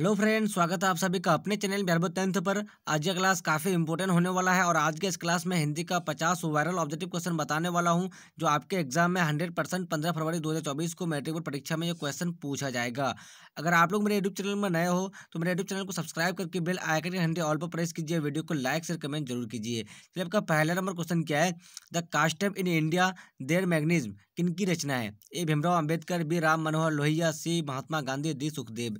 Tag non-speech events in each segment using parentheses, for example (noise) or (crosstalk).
hello friend स्वागत है आप सभी का अपने चैनल बैरबो टेंथ पर आज का क्लास काफ़ी इंपॉर्टेंट होने वाला है और आज के इस क्लास में हिंदी का पचास वायरल ऑब्जेक्टिव क्वेश्चन बताने वाला हूं जो आपके एग्जाम में हंड्रेड परसेंट पंद्रह फरवरी 2024 को मेट्रिक बोर्ड परीक्षा में ये क्वेश्चन पूछा जाएगा अगर आप लोग मेरे यूट्यूब चैनल में नए हो तो मेरे यूट्यूब चैनल को सब्सक्राइब करके बिल आयकर के घंटे ऑल पर प्रेस कीजिए वीडियो को लाइक शेयर कमेंट जरूर कीजिए आपका पहला नंबर क्वेश्चन क्या है the castes in India their mechanism किनकी रचना है A Bhimrao Ambedkar B Ram Manohar Lohia C Mahatma Gandhi D Sukhdev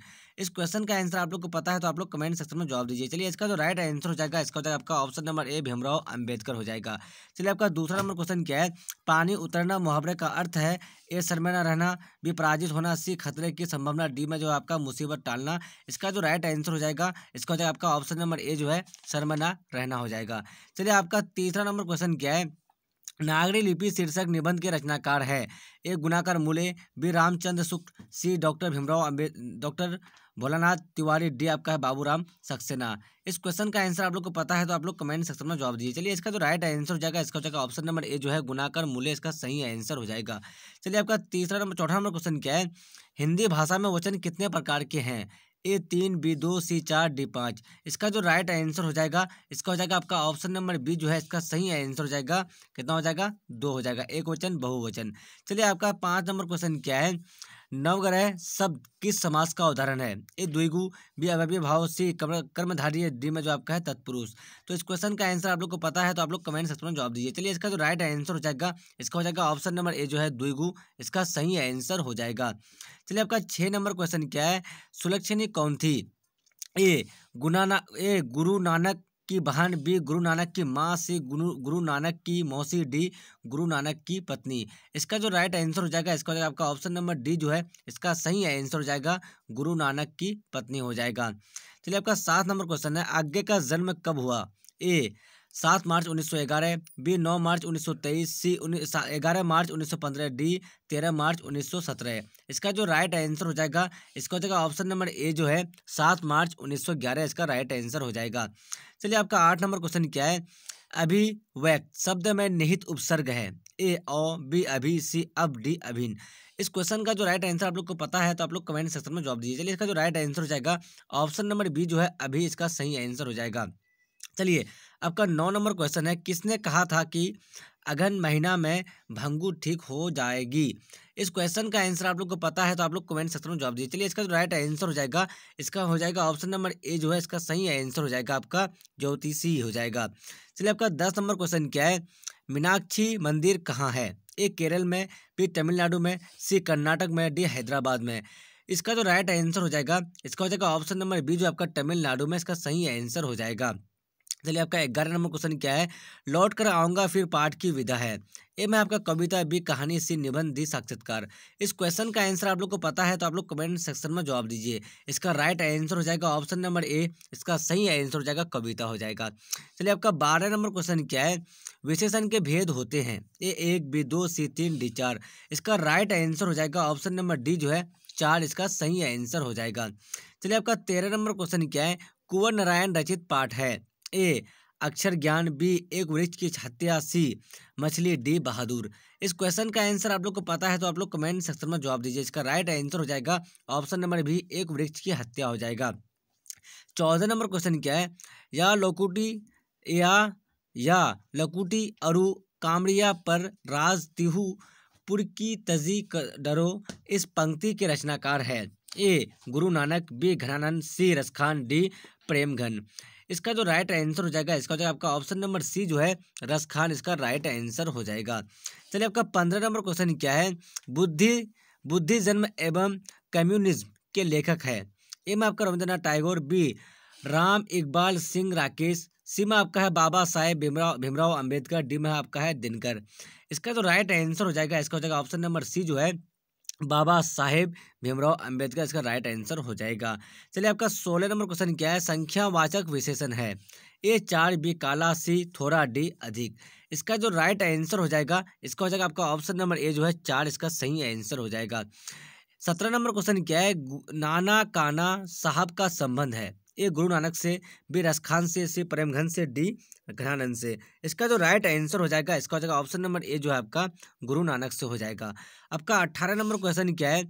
इस क्वेश्चन का आंसर आप लोग को पता है तो आप लोग कमेंट सेक्शन में जवाब दीजिए चलिए इसका जो राइट आंसर हो जाएगा इसका हो जाएगा आपका option number A Bhimrao Ambedkar हो जाएगा चलिए आपका दूसरा नंबर क्वेश्चन क्या है पानी उतरना मुहावरे का अर्थ है ए शर्मेना रहना बी पराजित होना सी खतरे की संभावना डी में जो आपका मुसीबत टालना इसका जो राइट आंसर हो जाएगा इसका हो जाएगा आपका ऑप्शन नंबर ए जो है शर्मना रहना हो जाएगा चलिए आपका तीसरा नंबर क्वेश्चन क्या है नागरी लिपि शीर्षक निबंध के रचनाकार है A Gunakar Muley B Ramchandra Shukla C doctor Bhimrao Ambedkar Bholanath Tiwari D आपका है बाबूराम सक्सेना इस क्वेश्चन का आंसर आप लोग को पता है तो आप लोग कमेंट सेक्शन में जवाब दीजिए चलिए इसका जो राइट आंसर हो जाएगा इसका हो जाएगा ऑप्शन नंबर ए जो है गुनाकर मूल्य इसका सही आंसर हो जाएगा चलिए आपका तीसरा नंबर चौथा नंबर क्वेश्चन क्या है हिंदी भाषा में वचन कितने प्रकार के हैं ए तीन बी दो सी चार डी पाँच इसका जो राइट आंसर हो जाएगा इसका हो जाएगा आपका ऑप्शन नंबर बी जो है इसका सही आंसर हो जाएगा कितना हो जाएगा दो हो जाएगा एक वचन बहुवचन चलिए आपका पाँच नंबर क्वेश्चन क्या है नवग्रह शब्द किस समाज का उदाहरण है ए द्विगु बी अवय भाव सी कर्मधारी है डी में जो आपका है तत्पुरुष तो इस क्वेश्चन का आंसर आप लोग को पता है तो आप लोग कमेंट सेक्शन में जवाब दीजिए चलिए इसका जो राइट आंसर हो जाएगा इसका हो जाएगा ऑप्शन नंबर ए जो है द्विगु इसका सही आंसर हो जाएगा चलिए आपका छः नंबर क्वेश्चन क्या है सुलक्षणी कौन थी ए गुना ए गुरु नानक की बहन बी गुरु नानक की माँ सी गुरु गुरु नानक की मौसी डी गुरु नानक की पत्नी इसका जो राइट आंसर हो जाएगा इसका हो जाएगा आपका ऑप्शन नंबर डी जो है इसका सही आंसर हो जाएगा गुरु नानक की पत्नी हो जाएगा चलिए आपका सात नंबर क्वेश्चन है आज्ञा का जन्म कब हुआ ए सात मार्च उन्नीस सौ ग्यारह बी नौ मार्च उन्नीस सौ तेईस सी ग्यारह मार्च उन्नीस सौ पंद्रह डी तेरह मार्च उन्नीस सौ सत्रह इसका जो राइट आंसर हो जाएगा इसका हो जाएगा ऑप्शन नंबर ए जो है सात मार्च उन्नीस सौ ग्यारह इसका राइट आंसर हो जाएगा चलिए आपका आठ नंबर क्वेश्चन क्या है वैक शब्द में निहित उपसर्ग है ए ओ बी अभी सी अब डी अभिन इस क्वेश्चन का जो राइट आंसर आप लोग को पता है तो आप लोग कमेंट सेक्शन में जवाब दीजिए चलिए इसका जो राइट आंसर हो जाएगा ऑप्शन नंबर बी जो है अभी इसका सही आंसर हो जाएगा चलिए आपका नौ नंबर क्वेश्चन है किसने कहा था कि अगहन महीना में भंगू ठीक हो जाएगी इस क्वेश्चन का आंसर आप लोग को पता है तो आप लोग कमेंट सेक्शन में जवाब दीजिए चलिए इसका जो राइट आंसर हो जाएगा इसका हो जाएगा ऑप्शन नंबर ए जो है इसका सही आंसर हो जाएगा आपका ज्योतिषी हो जाएगा चलिए आपका दस नंबर क्वेश्चन क्या है मीनाक्षी मंदिर कहाँ है ए केरल में बी तमिलनाडु में सी कर्नाटक में डी हैदराबाद में इसका जो राइट आंसर हो जाएगा इसका हो जाएगा ऑप्शन नंबर बी जो आपका तमिलनाडु में इसका सही आंसर हो जाएगा चलिए आपका ग्यारह नंबर क्वेश्चन क्या है लौट कर आऊँगा फिर पाठ की विधा है ये मैं आपका कविता भी कहानी सी निबंध दी साक्षात्कार इस क्वेश्चन का आंसर आप लोग को पता है तो आप लोग कमेंट सेक्शन में जवाब दीजिए इसका राइट आंसर हो जाएगा ऑप्शन नंबर ए इसका सही आंसर हो जाएगा कविता हो जाएगा चलिए आपका बारह नंबर क्वेश्चन क्या है विशेषण के भेद होते हैं ए एक बी दो सी तीन डी चार इसका राइट आंसर हो जाएगा ऑप्शन नंबर डी जो है चार इसका सही आंसर हो जाएगा चलिए आपका तेरह नंबर क्वेश्चन क्या है कुंवर नारायण रचित पाठ है ए अक्षर ज्ञान बी एक वृक्ष की हत्या सी मछली डी बहादुर इस क्वेश्चन का आंसर आप लोग को पता है तो आप लोग कमेंट सेक्शन में जवाब दीजिए इसका राइट आंसर हो जाएगा ऑप्शन नंबर भी एक वृक्ष की हत्या हो जाएगा चौदह नंबर क्वेश्चन क्या है या लोकुटी या या लकुटी अरु कामड़िया पर राज तिहू पुर की तजी डरो इस पंक्ति के रचनाकार है A Guru Nanak B Ghananand C Raskhan D Premghan इसका जो राइट आंसर हो जाएगा इसका जो आपका ऑप्शन नंबर सी जो है रस खान इसका राइट आंसर हो जाएगा चलिए आपका पंद्रह नंबर क्वेश्चन क्या है बुद्धि बुद्धिज्म एवं कम्युनिज्म के लेखक है ए में आपका रविंद्रनाथ टाइगोर बी राम इकबाल सिंह राकेश सी में आपका है बाबा साहेब भीमराव भीमराव अम्बेडकर डी में आपका है दिनकर इसका जो राइट आंसर हो जाएगा इसका हो जाएगा ऑप्शन नंबर सी जो है बाबा साहेब भीमराव अंबेडकर इसका राइट आंसर हो जाएगा चलिए आपका सोलह नंबर क्वेश्चन क्या है संख्यावाचक विशेषण है ए चार बी काला सी थोड़ा डी अधिक इसका जो राइट आंसर हो जाएगा इसका हो जाएगा आपका ऑप्शन नंबर ए जो है चार इसका सही आंसर हो जाएगा सत्रह नंबर क्वेश्चन क्या है नाना काना साहब का संबंध है ए गुरु नानक से बी रसखान से सी प्रेमघन से डी घनानंद से इसका जो राइट आंसर हो जाएगा इसका हो जाएगा ऑप्शन नंबर ए जो है आपका गुरु नानक से हो जाएगा आपका अट्ठारह नंबर क्वेश्चन क्या है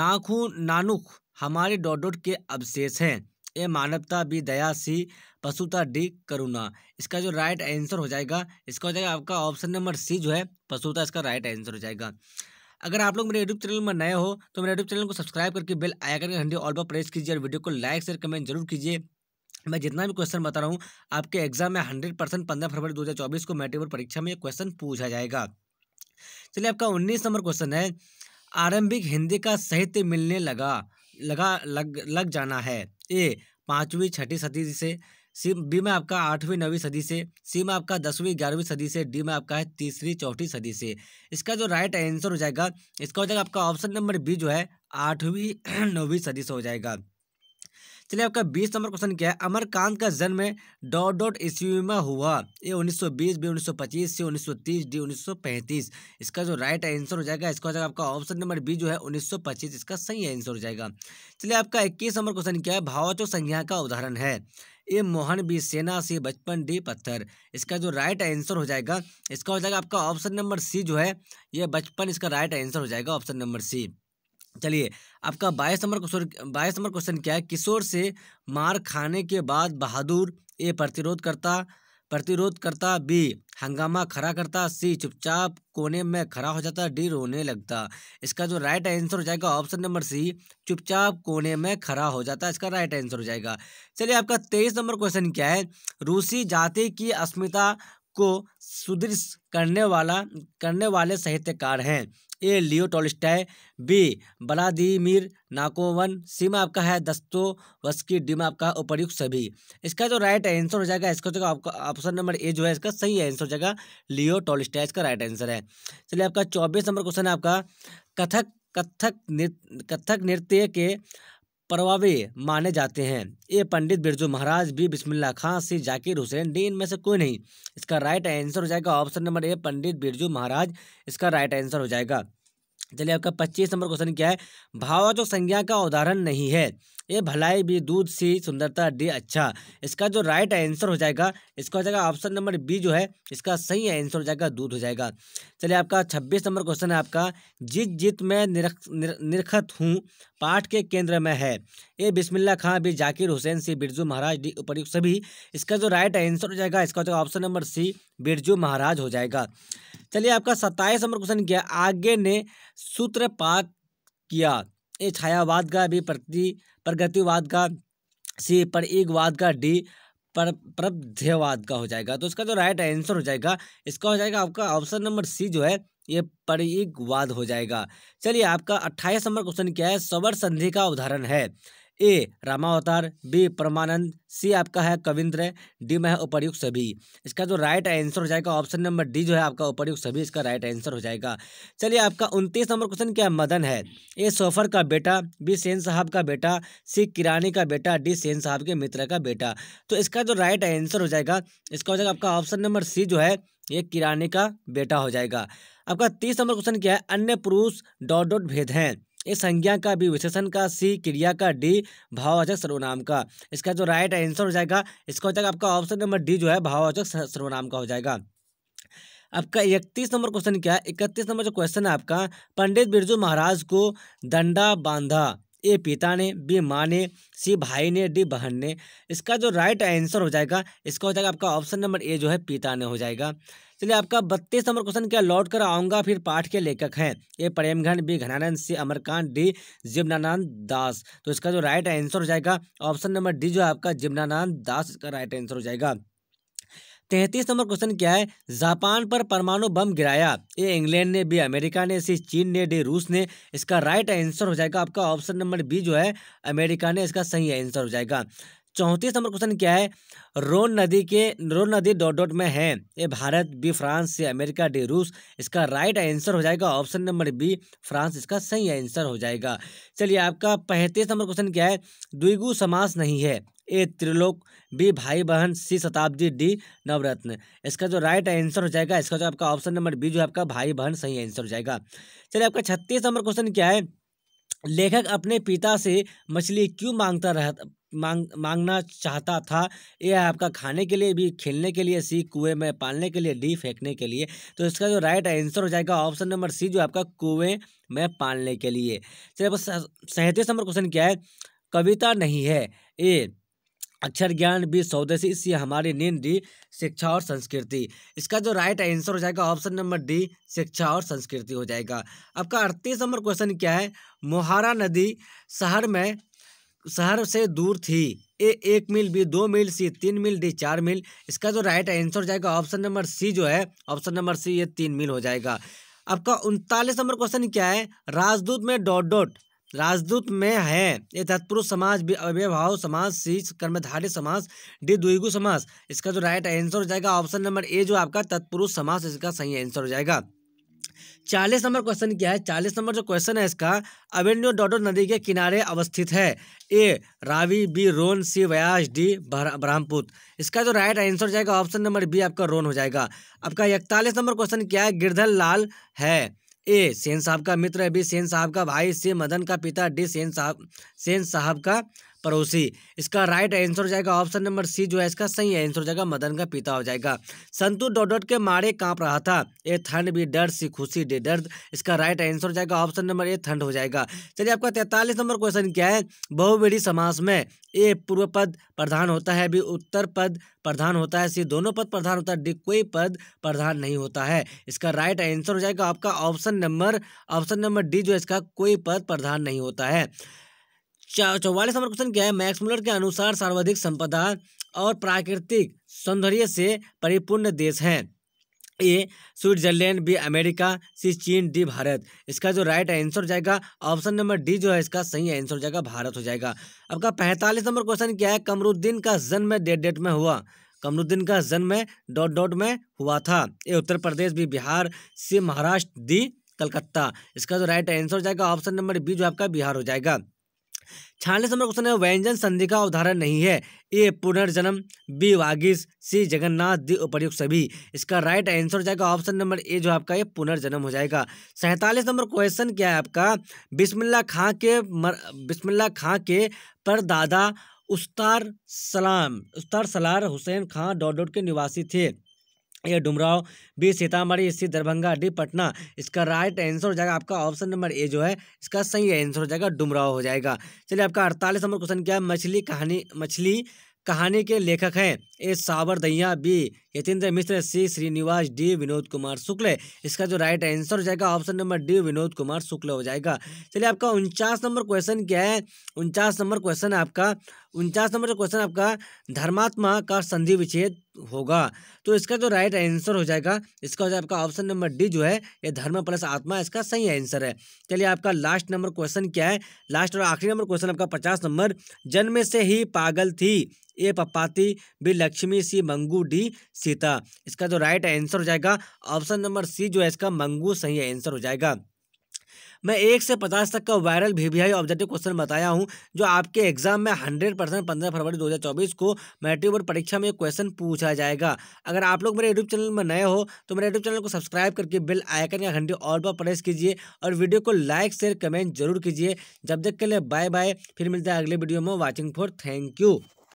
नाखू नानुख हमारे डॉट डॉट के अवशेष हैं ए मानवता बी दया सी पशुता डी करुणा इसका जो राइट आंसर हो जाएगा इसका हो जाएगा आपका ऑप्शन नंबर सी जो है पशुता इसका राइट आंसर हो जाएगा अगर आप लोग मेरे यूट्यूब चैनल में नए हो तो मेरे यूट्यूब चैनल को सब्सक्राइब करके बेल आया करके घंटे ऑल पर प्रेस कीजिए और वीडियो को लाइक शेयर कमेंट जरूर कीजिए मैं जितना भी क्वेश्चन बता रहा हूँ आपके एग्जाम में हंड्रेड परसेंट पंद्रह फरवरी दो हज़ार चौबीस को मेट्रिक बोर्ड परीक्षा में ये क्वेश्चन पूछा जाएगा चलिए आपका उन्नीस नंबर क्वेश्चन है आरंभिक हिंदी का साहित्य मिलने लगा लगा लग लग जाना है ए पाँचवीं छठी सदी से सी बी में आपका आठवीं नौवीं सदी से सी में आपका दसवीं ग्यारहवीं सदी से डी में आपका है तीसरी चौथी सदी से इसका जो राइट आंसर हो जाएगा इसका हो जाएगा आपका ऑप्शन नंबर बी जो है आठवीं (clears throat) नौवीं सदी से हो जाएगा चलिए आपका बीस नंबर क्वेश्चन क्या है अमरकांत का जन्म डॉट डॉट ईस्वी में हुआ ये 1920 बी उन्नीस सी 1930 डी 1935 इसका जो राइट आंसर हो जाएगा इसका हो जाएगा आपका ऑप्शन नंबर बी जो है 1925 इसका सही आंसर हो जाएगा चलिए आपका इक्कीस नंबर क्वेश्चन क्या है भावाचो संज्ञा का उदाहरण है ए मोहन बी सेना सी बचपन डी पत्थर इसका जो राइट आंसर हो जाएगा इसका हो जाएगा आपका ऑप्शन नंबर सी जो है ये बचपन इसका राइट आंसर हो जाएगा ऑप्शन नंबर सी चलिए आपका बाईस नंबर क्वेश्चन बाईस नंबर क्वेश्चन क्या है किशोर से मार खाने के बाद बहादुर ए प्रतिरोध करता प्रतिरोध करता बी हंगामा खड़ा करता सी चुपचाप कोने में खड़ा हो जाता डी रोने लगता इसका जो राइट आंसर हो जाएगा ऑप्शन नंबर सी चुपचाप कोने में खड़ा हो जाता इसका राइट आंसर हो जाएगा चलिए आपका तेईस नंबर क्वेश्चन क्या है रूसी जाति की अस्मिता को सुदृढ़ करने वाला करने वाले साहित्यकार हैं ए लियो टोलिस्टाय बी व्लादिमिर नाकोवन सी में आपका है दस्तो वस्की डी में आपका उपरयुक्त सभी इसका जो राइट आंसर हो जाएगा इसका जो आपका ऑप्शन नंबर ए जो है इसका सही आंसर हो जाएगा लियो टोलिस्टाय इसका राइट आंसर है चलिए आपका चौबीस नंबर क्वेश्चन है आपका कथक कथक नृत्य कथक नृत्य के प्रभावी माने जाते हैं ये पंडित बिरजू महाराज भी बिस्मिल्ला खां से जाकिर हुसैन डी इनमें से कोई नहीं इसका राइट आंसर हो जाएगा option number A Pandit Birju Maharaj इसका राइट आंसर हो जाएगा चलिए आपका पच्चीस नंबर क्वेश्चन क्या है भाव जो संज्ञा का उदाहरण नहीं है ये भलाई बी दूध सी सुंदरता डी अच्छा इसका जो राइट आंसर हो जाएगा इसका हो जाएगा ऑप्शन नंबर बी जो है इसका सही आंसर हो जाएगा दूध हो जाएगा चलिए आपका छब्बीस नंबर क्वेश्चन है आपका जित जित मैं निरख निर, निरखत हूँ पाठ के केंद्र में है A Bismillah Khan B Zakir Hussain C Birju Maharaj D उपरयुक्त सभी इसका जो राइट आंसर हो जाएगा इसका हो जाएगा option number C Birju Maharaj हो जाएगा चलिए आपका सत्ताईस नंबर क्वेश्चन क्या आगे ने सूत्रपात किया ए छायावाद का बी प्रति प्रगतिवाद का सी पर एकवाद का डी पर प्रध्यवाद का हो जाएगा तो इसका जो राइट आंसर हो जाएगा इसका हो जाएगा आपका ऑप्शन नंबर सी जो है ये परिवाद हो जाएगा चलिए आपका अट्ठाईस नंबर क्वेश्चन क्या है सवर संधि का उदाहरण है ए रामावतार बी परमानंद सी आपका है कविंद्र डी में है उपर्युक्त सभी इसका जो राइट आंसर हो जाएगा ऑप्शन नंबर डी जो है आपका उपर्युक्त सभी इसका राइट आंसर हो जाएगा चलिए आपका उनतीस नंबर क्वेश्चन क्या मदन है ए सोफर का बेटा बी सेन साहब का बेटा सी किरानी का बेटा डी सेन साहब के मित्र का बेटा तो इसका जो राइट आंसर हो जाएगा इसका हो जाएगा आपका ऑप्शन नंबर सी जो है ये किराने का बेटा हो जाएगा आपका तीस नंबर क्वेश्चन क्या है अन्य पुरुष डॉट डॉट भेद हैं इस संज्ञा का बी विशेषण का सी क्रिया का डी भाववाचक सर्वनाम का इसका जो राइट आंसर हो जाएगा इसका हो जाएगा आपका ऑप्शन नंबर डी जो है भाववाचक सर्वनाम का हो जाएगा आपका इकतीस नंबर क्वेश्चन क्या है इकतीस नंबर जो क्वेश्चन है आपका पंडित बिरजू महाराज को दंडा बांधा ए पिता ने बी माँ ने सी भाई ने डी बहन ने इसका जो राइट आंसर हो जाएगा इसका हो जाएगा आपका ऑप्शन नंबर ए जो है पिता ने हो जाएगा चलिए आपका बत्तीस नंबर क्वेश्चन क्या लौट कर आऊंगा फिर पाठ के लेखक हैं A Premghan B Ghananand C Amarkant D Jimnanand Das तो इसका जो राइट आंसर हो जाएगा ऑप्शन नंबर डी जो आपका जिम्नानंद दास का राइट आंसर हो जाएगा तैंतीस नंबर क्वेश्चन क्या है जापान पर परमाणु बम गिराया ए इंग्लैंड ने बी अमेरिका ने सी चीन ने डी रूस ने इसका राइट आंसर हो जाएगा आपका ऑप्शन नंबर बी जो है अमेरिका ने इसका सही आंसर हो जाएगा चौंतीस नंबर क्वेश्चन क्या है रोन नदी के रोन नदी डॉट डॉट में है ए भारत बी फ्रांस से अमेरिका डी रूस इसका राइट आंसर हो जाएगा ऑप्शन नंबर बी फ्रांस इसका सही आंसर हो जाएगा चलिए आपका पैंतीस नंबर क्वेश्चन क्या है द्विगु समास नहीं है ए त्रिलोक बी भाई बहन सी शताब्दी डी नवरत्न इसका जो राइट आंसर हो जाएगा इसका जो आपका ऑप्शन नंबर बी जो आपका भाई बहन सही आंसर हो जाएगा चलिए आपका छत्तीस नंबर क्वेश्चन क्या है लेखक अपने पिता से मछली क्यों मांगता रह मांग मांगना चाहता था यह आपका खाने के लिए भी खेलने के लिए सी कुएं में पालने के लिए डी फेंकने के लिए तो इसका जो राइट आंसर हो जाएगा ऑप्शन नंबर सी जो आपका कुएं में पालने के लिए चलिए बस सैंतीस नंबर क्वेश्चन क्या है कविता नहीं है ए अक्षर ज्ञान बी स्वदेशी इससे हमारी नींद डी शिक्षा और संस्कृति इसका जो राइट आंसर हो जाएगा ऑप्शन नंबर डी शिक्षा और संस्कृति हो जाएगा आपका अड़तीस नंबर क्वेश्चन क्या है मोहारा नदी शहर में शहर से दूर थी ए एक मील बी दो मील सी तीन मील डी चार मील इसका जो राइट आंसर जाएगा ऑप्शन नंबर सी जो है ऑप्शन नंबर सी ये तीन मील हो जाएगा आपका उनतालीस नंबर क्वेश्चन क्या है राजदूत में डॉट डॉट राजदूत में है ये तत्पुरुष समाज अव्यभाव समाज सी कर्मधारी समाज डी द्विगु समाज इसका जो राइट आंसर हो जाएगा ऑप्शन नंबर ए जो आपका तत्पुरुष समाज इसका सही आंसर हो जाएगा चालीस नंबर क्वेश्चन क्या है चालीस नंबर जो क्वेश्चन है इसका अवेन्यू डॉडो नदी के किनारे अवस्थित है A Ravi B Rhone C Vyas D Brahmaputra इसका जो राइट आंसर जाएगा ऑप्शन नंबर बी आपका रोन हो जाएगा आपका इकतालीस नंबर क्वेश्चन क्या है गिरधर लाल है ए सेन साहब का मित्र है बी सेन साहब का भाई सी से मदन का पिता डी सेन साहब सेन साहब का पड़ोसी इसका राइट आंसर हो जाएगा ऑप्शन नंबर सी जो है इसका सही आंसर हो जाएगा मदन का पिता हो जाएगा संतु डोडोट के मारे कांप रहा था ए ठंड भी डर सी खुशी डे दर्द इसका राइट आंसर हो जाएगा ऑप्शन नंबर ए ठंड हो जाएगा चलिए आपका तैतालीस नंबर क्वेश्चन क्या है बहुबीढ़ी समास में ए पूर्व पद प्रधान होता है बी उत्तर पद प्रधान होता है सी दोनों पद प्रधान होता है डी कोई पद प्रधान नहीं होता है इसका राइट आंसर हो जाएगा आपका option number option number D जो इसका कोई पद प्रधान नहीं होता है चौवालीस नंबर क्वेश्चन क्या है मैक्समुलर के अनुसार सर्वाधिक संपदा और प्राकृतिक सौंदर्य से परिपूर्ण देश है A Switzerland B America C चीन डी भारत इसका जो राइट आंसर हो जाएगा ऑप्शन नंबर डी जो है इसका सही आंसर हो जाएगा भारत हो जाएगा आपका पैंतालीस नंबर क्वेश्चन क्या है कमरुद्दीन का जन्म डेट डेट में हुआ कमरुद्दीन का जन्म डॉट डॉट में हुआ था A Uttar Pradesh B Bihar C Maharashtra D Calcutta इसका जो राइट आंसर हो जाएगा ऑप्शन नंबर बी जो आपका बिहार हो जाएगा छियालीस नंबर क्वेश्चन है व्यंजन संधि का उदाहरण नहीं है ए पुनर्जन्म बी वागिस सी जगन्नाथ दी उपयुक्त सभी इसका राइट आंसर हो जाएगा ऑप्शन नंबर ए जो आपका ये पुनर्जन्म हो जाएगा सैंतालीस नंबर क्वेश्चन क्या है आपका बिस्मिल्ला खां के मर बिस्मिल्ला खां के परदादा उस्तार सलाम उस्तार सलार हुसैन खां डॉट के निवासी थे यह Dumraon B Sitamarhi C Darbhanga D Patna इसका राइट आंसर हो जाएगा आपका ऑप्शन नंबर ए जो है इसका सही आंसर हो जाएगा डुमराव हो जाएगा चलिए आपका अड़तालीस नंबर क्वेश्चन क्या है मछली कहानी मछली कहानी के लेखक हैं ए सावर दैया B Yatindra Mishra C Srinivas D Vinod Kumar Shukla इसका जो राइट आंसर हो जाएगा option number D Vinod Kumar Shukla हो जाएगा चलिए आपका उनचास नंबर क्वेश्चन क्या है उनचास नंबर क्वेश्चन आपका उनचास नंबर क्वेश्चन आपका धर्मात्मा का संधि विच्छेद होगा तो इसका जो राइट आंसर हो जाएगा इसका हो जाएगा आपका ऑप्शन नंबर डी जो है ये धर्म प्लस आत्मा इसका सही आंसर है चलिए आपका लास्ट नंबर क्वेश्चन क्या है लास्ट और आखिरी नंबर क्वेश्चन आपका पचास नंबर जन्म से ही पागल थी ए पपाती B Lakshmi C Mangu D Sita इसका जो राइट आंसर हो जाएगा ऑप्शन नंबर सी जो है इसका मंगू सही आंसर हो जाएगा मैं एक से पचास तक का वायरल भी वीवीआई ऑब्जेक्टिव क्वेश्चन बताया हूँ जो आपके एग्जाम में हंड्रेड परसेंट पंद्रह फरवरी दो हज़ार चौबीस को मैट्रिक बोर्ड परीक्षा में क्वेश्चन पूछा जाएगा अगर आप लोग मेरे यूट्यूब चैनल में नए हो तो मेरे यूट्यूब चैनल को सब्सक्राइब करके बिल आइकन या घंटे और पर प्रेस कीजिए और वीडियो को लाइक शेयर कमेंट जरूर कीजिए जब तक के लिए बाय बाय फिर मिलते हैं अगले वीडियो में वॉचिंग फॉर थैंक यू